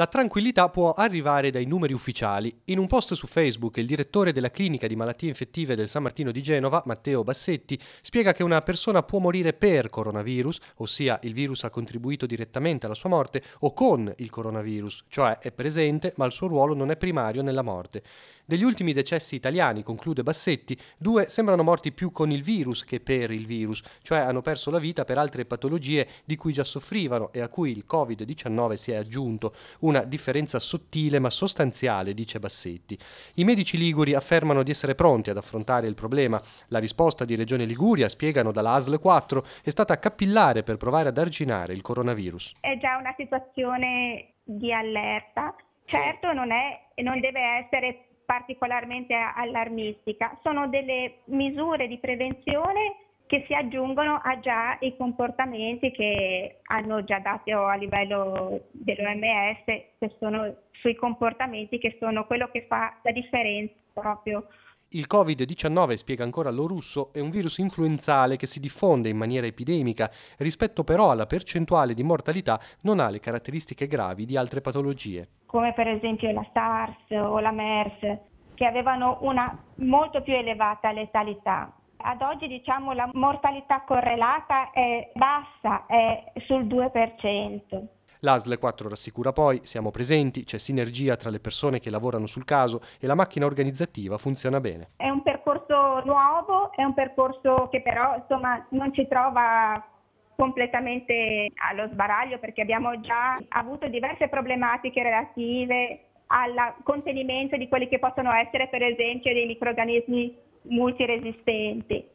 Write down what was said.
La tranquillità può arrivare dai numeri ufficiali. In un post su Facebook il direttore della clinica di malattie infettive del San Martino di Genova, Matteo Bassetti, spiega che una persona può morire per coronavirus, ossia il virus ha contribuito direttamente alla sua morte, o con il coronavirus, cioè è presente ma il suo ruolo non è primario nella morte. Degli ultimi decessi italiani, conclude Bassetti, due sembrano morti più con il virus che per il virus, cioè hanno perso la vita per altre patologie di cui già soffrivano e a cui il Covid-19 si è aggiunto. Un una differenza sottile ma sostanziale, dice Bassetti. I medici liguri affermano di essere pronti ad affrontare il problema. La risposta di Regione Liguria, spiegano dall'ASL 4, è stata capillare per provare ad arginare il coronavirus. È già una situazione di allerta. Certo non, è, non deve essere particolarmente allarmistica, sono delle misure di prevenzione che si aggiungono a già i comportamenti che hanno già dato a livello dell'OMS, che sono sui comportamenti che sono quello che fa la differenza proprio. Il Covid-19, spiega ancora lo russo, è un virus influenzale che si diffonde in maniera epidemica, rispetto però alla percentuale di mortalità non ha le caratteristiche gravi di altre patologie. Come per esempio la SARS o la MERS, che avevano una molto più elevata letalità, ad oggi diciamo, la mortalità correlata è bassa, è sul 2%. L'ASL 4 rassicura poi, siamo presenti, c'è sinergia tra le persone che lavorano sul caso e la macchina organizzativa funziona bene. È un percorso nuovo, è un percorso che però insomma, non ci trova completamente allo sbaraglio perché abbiamo già avuto diverse problematiche relative al contenimento di quelli che possono essere per esempio dei microrganismi muy resistente.